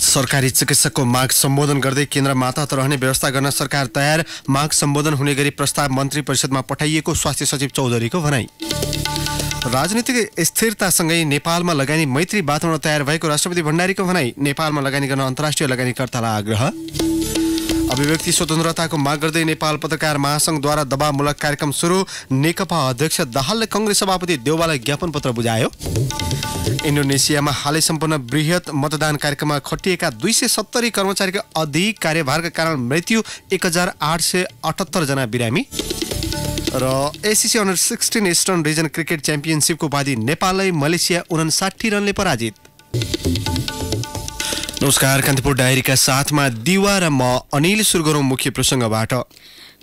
सरकारी चिकित्सकको माग सम्बोधन गर्दै केन्द्र मातहत रहने व्यवस्था गर्न सरकार तयार माग सम्बोधन हुने गरी प्रस्ताव मन्त्री परिषदमा पठाइएको स्वास्थ्य सचिव चौधरीको भनाई राजनीतिक स्थिरतासँगै नेपालमा लगानी मैत्री वातावरण तयार भएको राष्ट्रपति भण्डारीको भनाई नेपालमा लगानी गर्न अन्तर्राष्ट्रिय लगानीकर्तालाई आग्रह अभिव्यक्ति स्वतन्त्रताको माग गर्दै नेपाल पत्रकार महासङ्घद्वारा दबावमूलक कार्यक्रम सुरु नेकपा अध्यक्ष दाहालले कङ्ग्रेस सभापति देउवालाई ज्ञापन पत्र बुझायो इन्डोनेसियामा हालै सम्पन्न वृहत मतदान कार्यक्रममा खटिएका दुई सय सत्तरी कर्मचारीको अधिक कार्यभारका कारण मृत्यु एक हजार आठ सय अठहत्तरजना बिरामी र ACC under sixteen eastern region cricket च्याम्पियनसिपको उपाधि नेपाललाई मलेसिया उनासाठी रनले पराजित नमस्कार कान्तिपुर डायरीका साथमा दिवा र म अनिल सुरु मुख्य प्रसङ्गबाट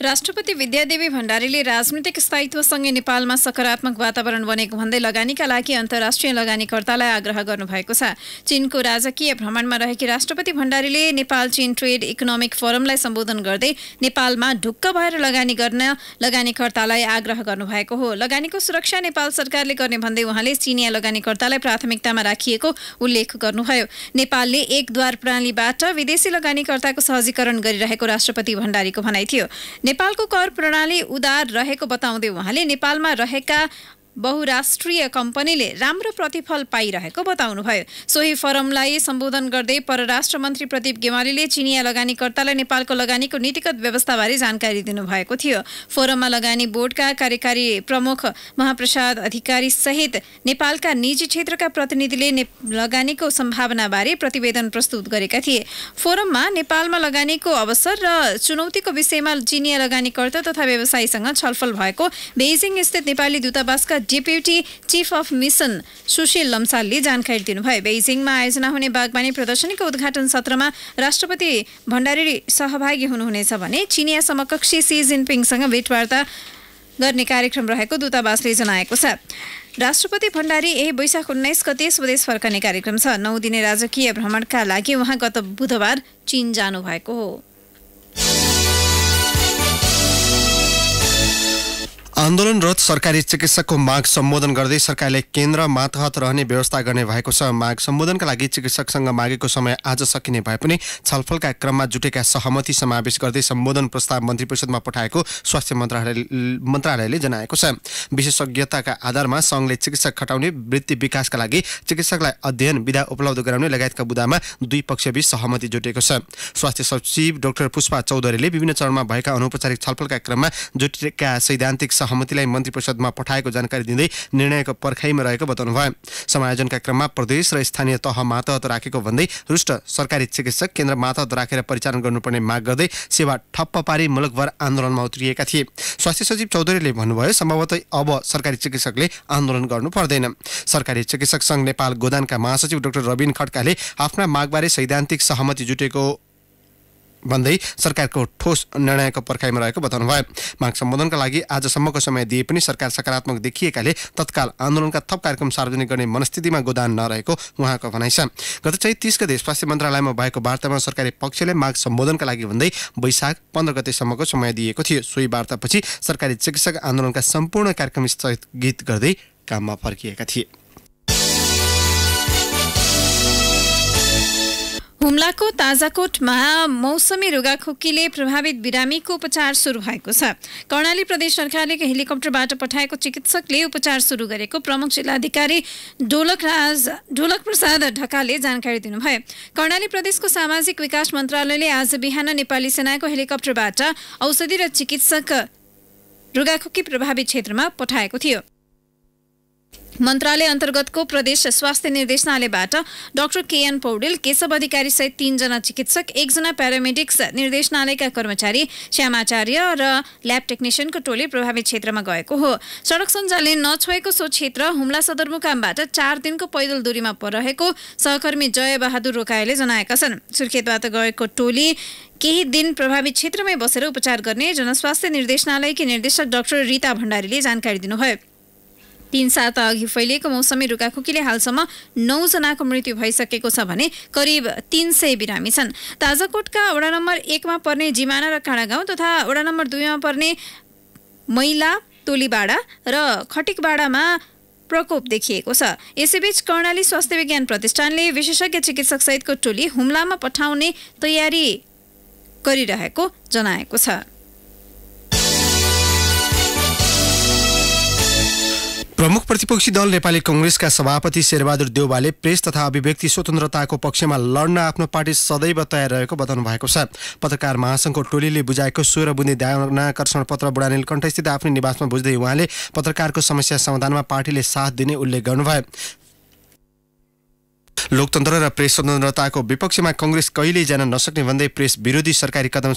राष्ट्रपति विद्यादेवी भण्डारीले राजनीतिक स्थायित्वसँगै नेपालमा सकारात्मक वातावरण बनेको भन्दै लगानीका लागि अन्तर्राष्ट्रिय लगानीकर्तालाई आग्रह गर्नुभएको छ चीनको राजकीय भ्रमणमा रहेकी राष्ट्रपति भण्डारीले नेपाल चीन ट्रेड इकोनोमिक फोरमलाई सम्बोधन गर्दै नेपालमा ढुक्क भएर लगानी गर्न लगानीकर्तालाई आग्रह गर्नुभएको हो लगानीको सुरक्षा नेपाल सरकारले गर्ने भन्दै उहाँले चिनिया लगानीकर्तालाई प्राथमिकतामा राखिएको उल्लेख गर्नुभयो नेपालले एकद्वार प्रणालीबाट विदेशी लगानीकर्ताको सहजीकरण गरिरहेको राष्ट्रपति भण्डारीको भनाइ थियो नेपालको कर प्रणाली उदार रहेको बताउँदै उहाँले नेपालमा रहेका बहुराष्ट्रिय कम्पनीले राम्रो प्रतिफल पाइरहेको बताउनुभयो सोही फोरमलाई सम्बोधन गर्दै परराष्ट्र मन्त्री प्रदीप गेवालीले चिनिया लगानीकर्तालाई नेपालको लगानीको नीतिगत व्यवस्थाबारे जानकारी दिनुभएको थियो फोरममा लगानी बोर्डका कार्यकारी प्रमुख महाप्रसाद अधिकारी सहित नेपालका निजी क्षेत्रका प्रतिनिधिले ने लगानीको सम्भावनाबारे प्रतिवेदन प्रस्तुत गरेका थिए फोरममा नेपालमा लगानीको अवसर र चुनौतीको विषयमा चिनिया लगानीकर्ता तथा व्यवसायीसँग छलफल भएको बेजिङ स्थित नेपाली दूतावासका deputy chief of mission Sushil लम्सालले जानकारी दिनुभयो बेजिङमा आयोजना हुने बागवानी प्रदर्शनीको उद्घाटन सत्रमा राष्ट्रपति भण्डारी सहभागी हुनुहुनेछ भने चिनिया समकक्षी सी जिनपिङसँग भेटवार्ता गर्ने कार्यक्रम रहेको दूतावासले जनाएको छ राष्ट्रपति भण्डारी यही वैशाख उन्नाइस गते स्वदेश फर्कने कार्यक्रम छ नौ दिने राजकीय भ्रमणका लागि उहाँ गत बुधबार चिन जानुभएको हो आन्दोलनरत सरकारी चिकित्सकको माग सम्बोधन गर्दै सरकारले केन्द्र मातहत रहने व्यवस्था गर्ने भएको छ माग सम्बोधनका लागि चिकित्सकसँग मागेको समय आज सकिने भए पनि छलफलका क्रममा जुटेका सहमति समावेश गर्दै सम्बोधन प्रस्ताव मन्त्री परिषदमा पठाएको स्वास्थ्य मन्त्रालय मन्त्रालयले जनाएको छ विशेषज्ञताका आधारमा सङ्घले चिकित्सक खटाउने वृत्ति विकासका लागि चिकित्सकलाई अध्ययन विधा उपलब्ध गराउने लगायतका बुदामा दुई पक्षबीच सहमति जुटेको छ स्वास्थ्य सचिव डाक्टर पुष्पा चौधरीले विभिन्न चरणमा भएका अनौपचारिक छलफलका क्रममा जुटेका सैद्धान्तिक सहमतिलाई मन्त्री परिषदमा पठाएको जानकारी दिँदै निर्णयको पर्खाइमा रहेको बताउनुभयो समायोजनका क्रममा प्रदेश र स्थानीय तह मातहत राखेको भन्दै रुष्ट सरकारी चिकित्सक केन्द्र मातहत राखेर परिचालन गर्नुपर्ने माग गर्दै सेवा ठप्प पारी मुलुकभर आन्दोलनमा उत्रिएका थिए स्वास्थ्य सचिव चौधरीले भन्नुभयो सम्भवतः अब सरकारी चिकित्सकले आन्दोलन गर्नु पर्दैन सरकारी चिकित्सक सङ्घ नेपाल गोदानका महासचिव डाक्टर रविन खड्काले आफ्ना मागबारे सैद्धान्तिक सहमति जुटेको भन्दै सरकारको ठोस निर्णयको पर्खाइमा रहेको बताउनु बताउनुभयो माग सम्बोधनका लागि आजसम्मको समय दिए पनि सरकार सकारात्मक देखिएकाले तत्काल आन्दोलनका थप कार्यक्रम सार्वजनिक गर्ने मनस्थितिमा गोदान नरहेको उहाँको भनाइ छ गत चाहिँ तिस गते स्वास्थ्य मन्त्रालयमा भएको वार्तामा सरकारी पक्षले माग सम्बोधनका लागि भन्दै वैशाख पन्ध्र गतेसम्मको समय दिएको थियो सोही वार्तापछि सरकारी चिकित्सक आन्दोलनका सम्पूर्ण कार्यक्रम स्थगित गर्दै काममा फर्किएका थिए हुम्लाको ताजाकोटमा मौसमी रुगाखोकीले प्रभावित बिरामीको उपचार सुरु भएको छ कर्णाली प्रदेश सरकारले हेलिकप्टरबाट पठाएको चिकित्सकले उपचार सुरु गरेको प्रमुख जिल्लाधिकारी ढोलकराज ढोलक प्रसाद ढकालले जानकारी दिनुभयो कर्णाली प्रदेशको सामाजिक विकास मन्त्रालयले आज बिहान नेपाली सेनाको हेलिकप्टरबाट औषधि र चिकित्सक रुगाखोकी प्रभावित क्षेत्रमा पठाएको थियो मन्त्रालय अन्तर्गतको प्रदेश स्वास्थ्य निर्देशनालयबाट डाक्टर केएन पौडेल केशव अधिकारी सहित तीनजना चिकित्सक एकजना प्यारामेडिक्स निर्देशनालयका कर्मचारी श्यामाचार्य र ल्याब टेक्निसियनको टोली प्रभावित क्षेत्रमा गएको हो सडक सञ्जालले नछोएको सो क्षेत्र हुम्ला सदरमुकामबाट चार दिनको पैदल दूरीमा परेको सहकर्मी जय बहादुर रोकायाले जनाएका छन् सुर्खेतबाट गएको टोली केही दिन प्रभावित क्षेत्रमै बसेर उपचार गर्ने जनस्वास्थ्य निर्देशनालयकी निर्देशक डाक्टर रिता भण्डारीले जानकारी दिनुभयो तीन साता अघि फैलिएको मौसमी रुगाखोकीले हालसम्म नौजनाको मृत्यु भइसकेको छ भने करिब तिन सय बिरामी छन् ताजाकोटका वडा नम्बर एकमा पर्ने जिमाना र काँडा गाउँ तथा वडा नम्बर दुईमा पर्ने मैला टोलीबाडा र खटिकबाडामा प्रकोप देखिएको छ यसैबीच कर्णाली स्वास्थ्य विज्ञान प्रतिष्ठानले विशेषज्ञ चिकित्सक सहितको टोली हुम्लामा पठाउने तयारी गरिरहेको जनाएको छ प्रमुख प्रतिपक्षी दल नेपाली कङ्ग्रेसका सभापति शेरबहादुर देउवाले प्रेस तथा अभिव्यक्ति स्वतन्त्रताको पक्षमा लड्न आफ्नो पार्टी सदैव तयार रहेको बताउनु भएको छ पत्रकार महासङ्घको टोलीले बुझाएको सोह्र बुन्दी ध्यानकर्षण पत्र बुढानीलकण्ठस्थित आफ्नो निवासमा बुझ्दै उहाँले पत्रकारको समस्या समाधानमा पार्टीले साथ दिने उल्लेख गर्नुभयो लोकतन्त्र र प्रेस स्वतन्त्रताको विपक्षमा कङ्ग्रेस कहिल्यै जान नसक्ने भन्दै प्रेस विरोधी सरकारी कदम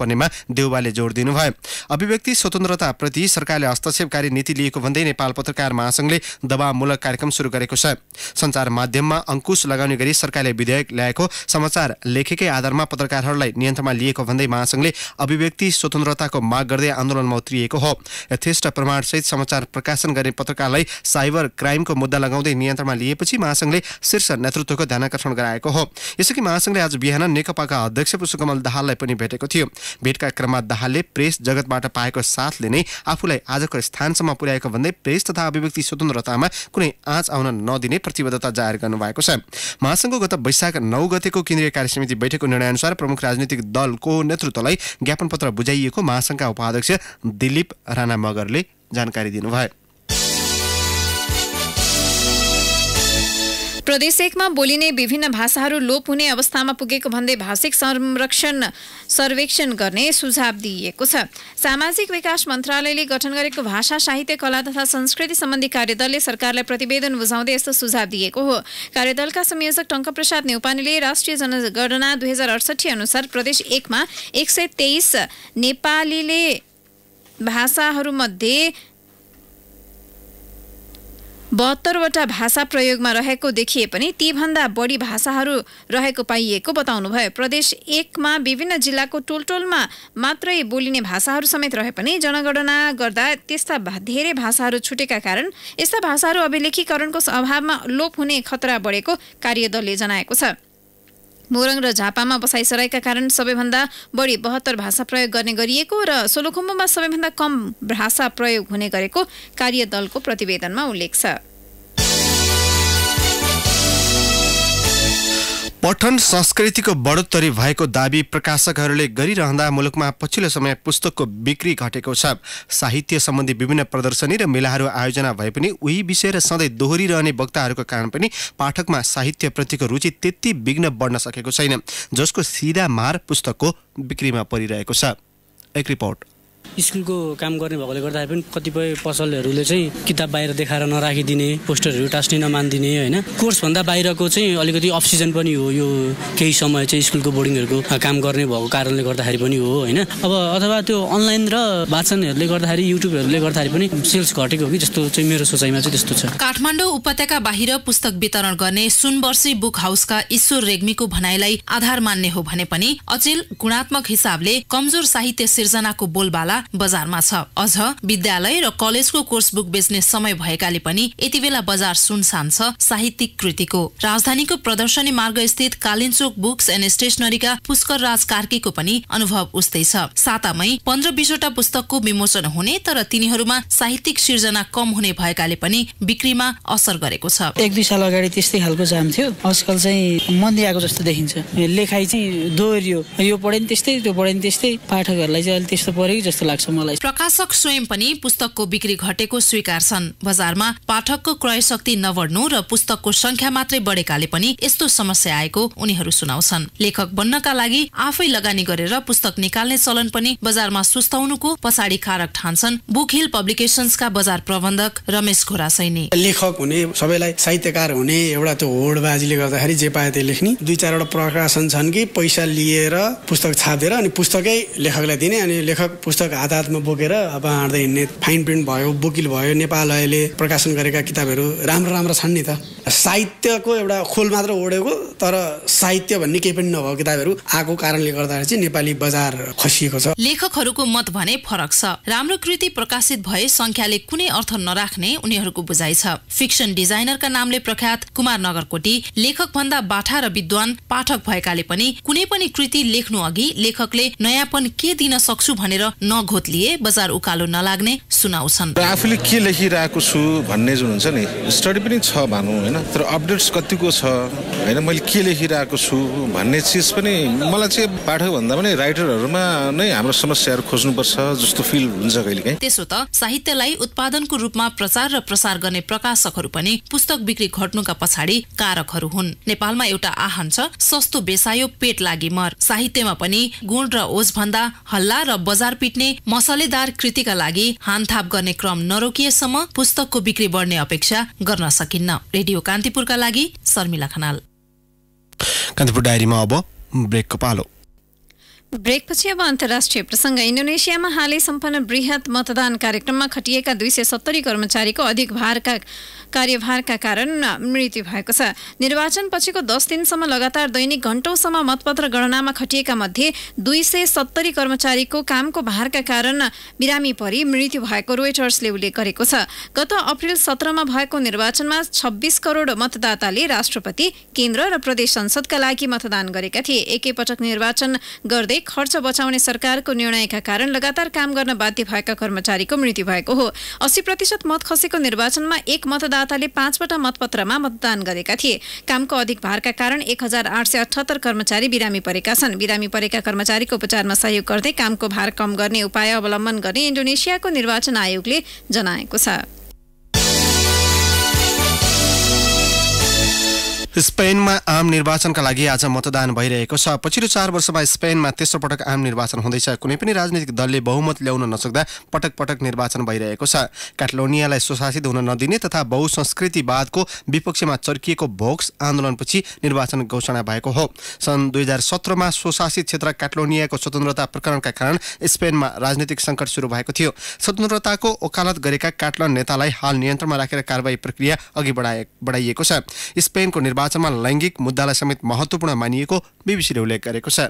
पर्नेमा देउबाले जोड दिनुभयो अभिव्यक्ति स्वतन्त्रताप्रति सरकारले हस्तक्षेपकारी नीति लिएको भन्दै नेपाल पत्रकार महासङ्घले दबावमूलक कार्यक्रम सुरु गरेको छ सञ्चार माध्यममा अङ्कुश लगाउने गरी सरकारले विधेयक ल्याएको समाचार लेखेकै आधारमा पत्रकारहरूलाई नियन्त्रणमा लिएको भन्दै महासङ्घले अभिव्यक्ति स्वतन्त्रताको माग गर्दै आन्दोलनमा उत्रिएको हो यथेष्ट प्रमाणसहित समाचार प्रकाशन गर्ने पत्रकारलाई साइबर क्राइमको मुद्दा लगाउँदै नियन्त्रणमा लिएपछि महासङ्घले शीर्ष नेतृत्वको ध्यानकर्षण गराएको हो यसअघि महासङ्घले आज बिहान नेकपाका अध्यक्ष पुष्पकमल दाहाललाई पनि भेटेको थियो भेटका क्रममा दाहालले प्रेस जगतबाट पाएको साथले नै आफूलाई आजको स्थानसम्म पुर्याएको भन्दै प्रेस तथा अभिव्यक्ति स्वतन्त्रतामा कुनै आँच आउन नदिने प्रतिबद्धता जाहेर गर्नुभएको छ महासङ्घको गत वैशाख नौ गतेको केन्द्रीय कार्यसमिति बैठकको निर्णयअनुसार प्रमुख राजनीतिक दलको नेतृत्वलाई ज्ञापन पत्र बुझाइएको महासङ्घका उपाध्यक्ष दिलीप राणा मगरले जानकारी दिनुभयो प्रदेश एकमा बोलिने विभिन्न भाषाहरू लोप हुने अवस्थामा पुगेको भन्दै भाषिक संरक्षण सर्वेक्षण गर्ने सुझाव दिइएको छ सामाजिक विकास मन्त्रालयले गठन गरेको भाषा साहित्य कला तथा संस्कृति सम्बन्धी कार्यदलले सरकारलाई प्रतिवेदन बुझाउँदै यस्तो सुझाव दिएको हो कार्यदलका संयोजक टङ्क प्रसाद नेउपानेले राष्ट्रिय जनगणना दुई हजार अडसठी अनुसार प्रदेश एकमा एक सय तेइस नेपालीले भाषाहरूमध्ये बहत्तरवटा भाषा प्रयोगमा रहेको देखिए पनि तीभन्दा बढी भाषाहरू रहेको पाइएको बताउनुभयो प्रदेश एकमा विभिन्न जिल्लाको टोलटोलमा मात्रै बोलिने भाषाहरू समेत रहे पनि जनगणना गर्दा त्यस्ता धेरै भाषाहरू छुटेका कारण यस्ता भाषाहरू अभिलेखीकरणको अभावमा लोप हुने खतरा बढेको कार्यदलले जनाएको छ मोरङ र झापामा बसाइसराईका कारण सबैभन्दा बढी बहत्तर भाषा प्रयोग गर्ने गरिएको र सोलुखुम्बुमा सबैभन्दा कम भाषा प्रयोग हुने गरेको कार्यदलको प्रतिवेदनमा उल्लेख छ पठन संस्कृतिको बढोत्तरी भएको दावी प्रकाशकहरूले गरिरहँदा मुलुकमा पछिल्लो समय पुस्तकको बिक्री घटेको छ साहित्य सम्बन्धी विभिन्न प्रदर्शनी र मेलाहरू आयोजना भए पनि उही विषय र सधैँ दोहोरिरहने वक्ताहरूको कारण पनि पाठकमा साहित्यप्रतिको रुचि त्यति विघ्न बढ्न सकेको छैन जसको सिधा मार पुस्तकको बिक्रीमा परिरहेको छ एक रिपोर्ट स्कुलको काम गर्ने भएकोले गर्दाखेरि पनि कतिपय पसलहरूले चाहिँ किताब बाहिर देखाएर नराखिदिने पोस्टरहरू टास्ने नमानिदिने होइन कोर्सभन्दा बाहिरको चाहिँ अलिकति अफ सिजन पनि हो यो केही समय चाहिँ स्कुलको बोर्डिङहरूको काम गर्ने भएको कारणले गर्दाखेरि पनि हो होइन अब अथवा त्यो अनलाइन र वाचनहरूले गर्दाखेरि युट्युबहरूले गर्दाखेरि पनि सेल्स घटेको हो कि जस्तो चाहिँ मेरो सोचाइमा चाहिँ त्यस्तो छ काठमाडौँ उपत्यका बाहिर पुस्तक वितरण गर्ने सुनवर्षी बुक हाउसका ईश्वर रेग्मीको भनाइलाई आधार मान्ने हो भने पनि अचेल गुणात्मक हिसाबले कमजोर साहित्य सिर्जनाको बोलबाला बेला बजारमा छ अझ विद्यालय र कलेजको कोर्स बुक बेच्ने समय भएकाले पनि यति बेला बजार सुनसान छ साहित्यिक कृतिको राजधानीको प्रदर्शनी मार्ग स्थित कालिन्चोक बुक्स एन्ड स्टेशनरीका पुष्कर राज कार्कीको पनि अनुभव उस्तै छ सातामै पन्ध्र बिसवटा पुस्तकको विमोचन हुने तर तिनीहरूमा साहित्यिक सिर्जना कम हुने भएकाले पनि बिक्रीमा असर गरेको छ एक दुई साल अगाडि त्यस्तै खालको जाम थियो आजकल चाहिँ मन्दी आएको जस्तो देखिन्छ लेखाइ चाहिँ दोहोरियो यो पढे नि त्यस्तै त्यो पढे नि त्यस्तै पाठकहरूलाई चाहिँ अहिले त्यस्तो पऱ्यो जस्तो जस्तो लाग्छ मलाई प्रकाशक स्वयं पनि पुस्तकको बिक्री घटेको स्वीकार छन् बजारमा पाठकको क्रय शक्ति नबढ्नु र पुस्तकको संख्या मात्रै बढेकाले पनि यस्तो समस्या आएको उनीहरू सुनाउँछन् लेखक बन्नका लागि आफै लगानी गरेर पुस्तक निकाल्ने चलन पनि बजारमा सुस्ताउनुको पछाडि कारक ठान्छन् बुक हिल पब्लिकेसन्सका बजार प्रबन्धक रमेश सैनी लेखक हुने सबैलाई साहित्यकार हुने एउटा त्यो होडबाजीले गर्दाखेरि जे पाए त्यही लेख्ने दुई चारवटा प्रकाशन छन् कि पैसा लिएर पुस्तक छापेर अनि पुस्तकै लेखकलाई दिने अनि लेखक पुस्तक हात हातमा बोकेर अब हाँड्दै हिँड्ने फाइन प्रिन्ट भयो बोकिल भयो नेपाल अहिले प्रकाशन गरेका किताबहरू राम्रो राम्रो छन् नि त साहित्यको एउटा खोल मात्र ओढेको तर साहित्य भन्ने केही पनि नभएको किताबहरू आएको कारणले गर्दा चाहिँ नेपाली बजार खसिएको छ लेखकहरूको मत भने फरक छ राम्रो कृति प्रकाशित भए संख्याले कुनै अर्थ नराख्ने उनीहरूको बुझाइ छ फिक्सन डिजाइनरका नामले प्रख्यात कुमार नगरकोटी लेखक भन्दा बाठा र विद्वान पाठक भएकाले पनि कुनै पनि कृति लेख्नु अघि लेखकले नयाँपन के दिन सक्छु भनेर न लिए बजार उकालो नलाग्ने सुनाउँछन् आफूले के लेखिरहेको छु भन्ने जुन हुन्छ नि स्टडी पनि छ भनौँ होइन तर अपडेट्स कतिको छ होइन मैले के लेखिरहेको छु भन्ने चिज पनि मलाई चाहिँ पाठक भन्दा पनि राइटरहरूमा नै हाम्रो समस्याहरू खोज्नुपर्छ जस्तो फिल हुन्छ कहिलेकाहीँ त्यसो त साहित्यलाई उत्पादनको रूपमा प्रचार र प्रसार गर्ने प्रकाशकहरू पनि पुस्तक बिक्री घट्नुका पछाडि कारकहरू हुन् नेपालमा एउटा आह्वान छ सस्तो बेसायो पेट लागि मर साहित्यमा पनि गुण र ओज भन्दा हल्ला र बजार पिट्ने मसलेदार कृतिका लागि हानथाप गर्ने क्रम नरोकिएसम्म पुस्तकको बिक्री बढ्ने अपेक्षा गर्न सकिन्न रेडियो कान्तिपुरका लागि शर्मिला खनाल कान्तिपुर डायरीमा अब ब्रेकको पालो ब्रेकपछि अब अन्तर्राष्ट्रिय प्रसङ्ग इन्डोनेसियामा हालै सम्पन्न वृहत मतदान कार्यक्रममा खटिएका दुई सय सत्तरी कर्मचारीको अधिक भारका कार्यभारका कारण मृत्यु भएको छ निर्वाचन पछिको दस दिनसम्म लगातार दैनिक घन्टौँसम्म मतपत्र गणनामा खटिएका मध्ये दुई सय सत्तरी कर्मचारीको कामको भारका कारण बिरामी परि मृत्यु भएको रोइटर्सले उल्लेख गरेको छ गत अप्रेल सत्रमा भएको निर्वाचनमा छब्बिस करोड मतदाताले राष्ट्रपति केन्द्र र प्रदेश संसदका लागि मतदान गरेका थिए एकैपटक निर्वाचन गर्दै खर्च बचाउने सरकारको निर्णयका कारण लगातार काम गर्न बाध्य भएका कर्मचारीको मृत्यु भएको हो अस्सी प्रतिशत मत खसेको निर्वाचनमा एक मतदाताले पाँचवटा मतपत्रमा मतदान गरेका थिए कामको अधिक भारका कारण एक हजार आठ सय अठहत्तर कर्मचारी बिरामी परेका छन् बिरामी परेका कर्मचारीको उपचारमा सहयोग गर्दै कामको भार कम गर्ने उपाय अवलम्बन गर्ने इन्डोनेसियाको निर्वाचन आयोगले जनाएको छ स्पेनमा आम निर्वाचनका लागि आज मतदान भइरहेको छ पछिल्लो चार वर्षमा स्पेनमा तेस्रो पटक आम निर्वाचन हुँदैछ कुनै पनि राजनीतिक दलले बहुमत ल्याउन नसक्दा पटक पटक निर्वाचन भइरहेको छ काटलोनियालाई स्वशासित हुन नदिने तथा बहुसंस्कृतिवादको विपक्षमा चर्किएको भोक्स आन्दोलनपछि निर्वाचन घोषणा भएको हो सन् दुई हजार सत्रमा स्वशासित क्षेत्र काटलोनियाको स्वतन्त्रता प्रकरणका कारण स्पेनमा राजनीतिक सङ्कट सुरु भएको थियो स्वतन्त्रताको ओकालत गरेका काटलन नेतालाई हाल नियन्त्रणमा राखेर कारवाही प्रक्रिया अघि बढाए बढाइएको छ स्पेनको निर्वाचन निर्वाचनमा लैङ्गिक मुद्दालाई समेत महत्त्वपूर्ण मानिएको बिबिसीले उल्लेख गरेको छ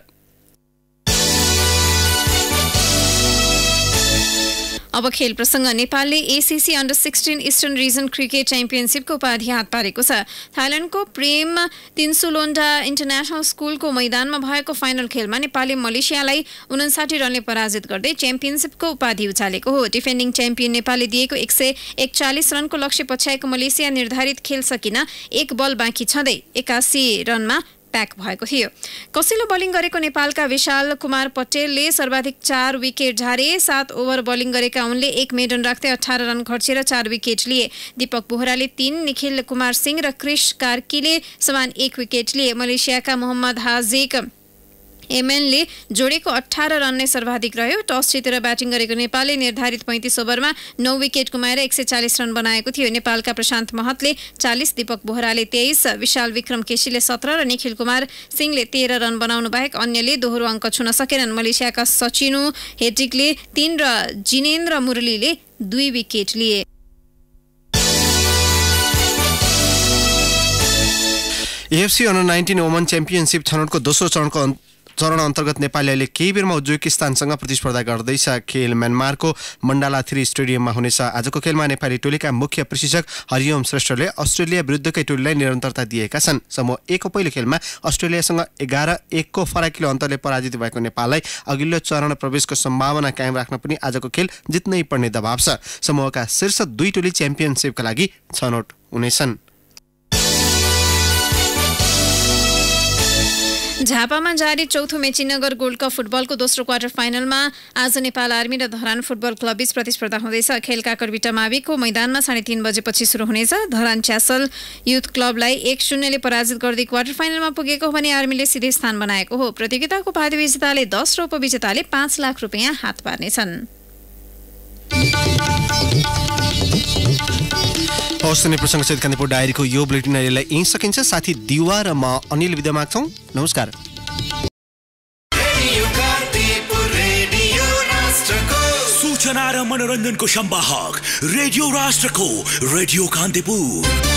अब खेल प्रसङ्ग नेपालले ACC under sixteen eastern region cricket च्याम्पियनसिपको उपाधि हात पारेको छ थाइल्यान्डको प्रेम तिनसुलोन्डा इन्टरनेसनल स्कुलको मैदानमा भएको फाइनल खेलमा नेपालले मलेसियालाई उन्साठी रनले पराजित गर्दै च्याम्पियनसिपको उपाधि उचालेको हो डिफेन्डिङ च्याम्पियन नेपालले दिएको एक सय एकचालिस रनको लक्ष्य पछ्याएको मलेसिया निर्धारित खेल सकिन एक बल बाँकी छँदै एकासी रनमा प्याक भएको थियो कसिलो बलिङ गरेको नेपालका विशाल कुमार पटेलले सर्वाधिक चार विकेट झारे सात ओभर बलिङ गरेका उनले एक मेडन राख्दै अठार रन खर्चेर चार विकेट लिए दीपक बोहराले तीन निखिल कुमार सिंह र क्रिस कार्कीले समान एक विकेट लिए मलेसियाका मोहम्मद हाजिक एमएनले जोडेको अठार रन नै सर्वाधिक रह्यो टस जितेर ब्याटिङ गरेको नेपालले निर्धारित पैँतिस ओभरमा नौ विकेट गुमाएर एक सय चालिस रन बनाएको थियो नेपालका प्रशान्त महतले चालिस दीपक बोहराले तेइस विशाल विक्रम केसीले सत्र र निखिल कुमार सिंहले तेह्र रन बनाउनु बाहेक अन्यले दोहोरो अङ्क छुन सकेनन् मलेसियाका सचिनु हेटिकले तीन र जिनेन्द्र मुरलीले दुई विकेट लिए F C under nineteen women championship छनौटको दोस्रो चरणको चरण अन्तर्गत नेपाली अहिले केही बेरमा उज्बेकिस्तानसँग प्रतिस्पर्धा गर्दैछ खेल म्यानमारको मण्डाला थ्री स्टेडियममा हुनेछ आजको खेलमा नेपाली टोलीका मुख्य प्रशिक्षक हरिओम श्रेष्ठले अस्ट्रेलिया विरुद्धकै टोलीलाई निरन्तरता दिएका छन् समूह एकको पहिलो खेलमा अस्ट्रेलियासँग एघार एकको फराकिलो अन्तरले पराजित भएको नेपाललाई अघिल्लो चरण प्रवेशको सम्भावना कायम राख्न पनि आजको खेल जित्नै पर्ने दबाव छ समूहका शीर्ष दुई टोली च्याम्पियनसिपका लागि छनौट हुनेछन् झापामा जारी चौथो मेची नगर गोल्ड कप फुटबलको दोस्रो क्वार्टर फाइनलमा आज नेपाल आर्मी र धरान फुटबल क्लब बीच प्रतिस्पर्धा हुँदैछ खेलका कर्बिटा माविको मैदानमा साढे तीन बजेपछि सुरु हुनेछ धरान च्यासल युथ क्लबलाई एक शून्यले पराजित गर्दै क्वार्टर फाइनलमा पुगेको भने आर्मीले सिधै स्थान बनाएको हो प्रतियोगिताको उपाधि विजेताले दस र उपविजेताले पाँच लाख रुपियाँ हात पार्नेछन् हवस् नै सहित कान्तिपुर डायरीको यो बुलेटिन अहिलेलाई यहीँ सकिन्छ साथी दिवा र म अनिल विदा माग्छौँ नमस्कार सूचना र मनोरञ्जनको सम्वाहक रेडियो राष्ट्रको रेडियो कान्तिपुर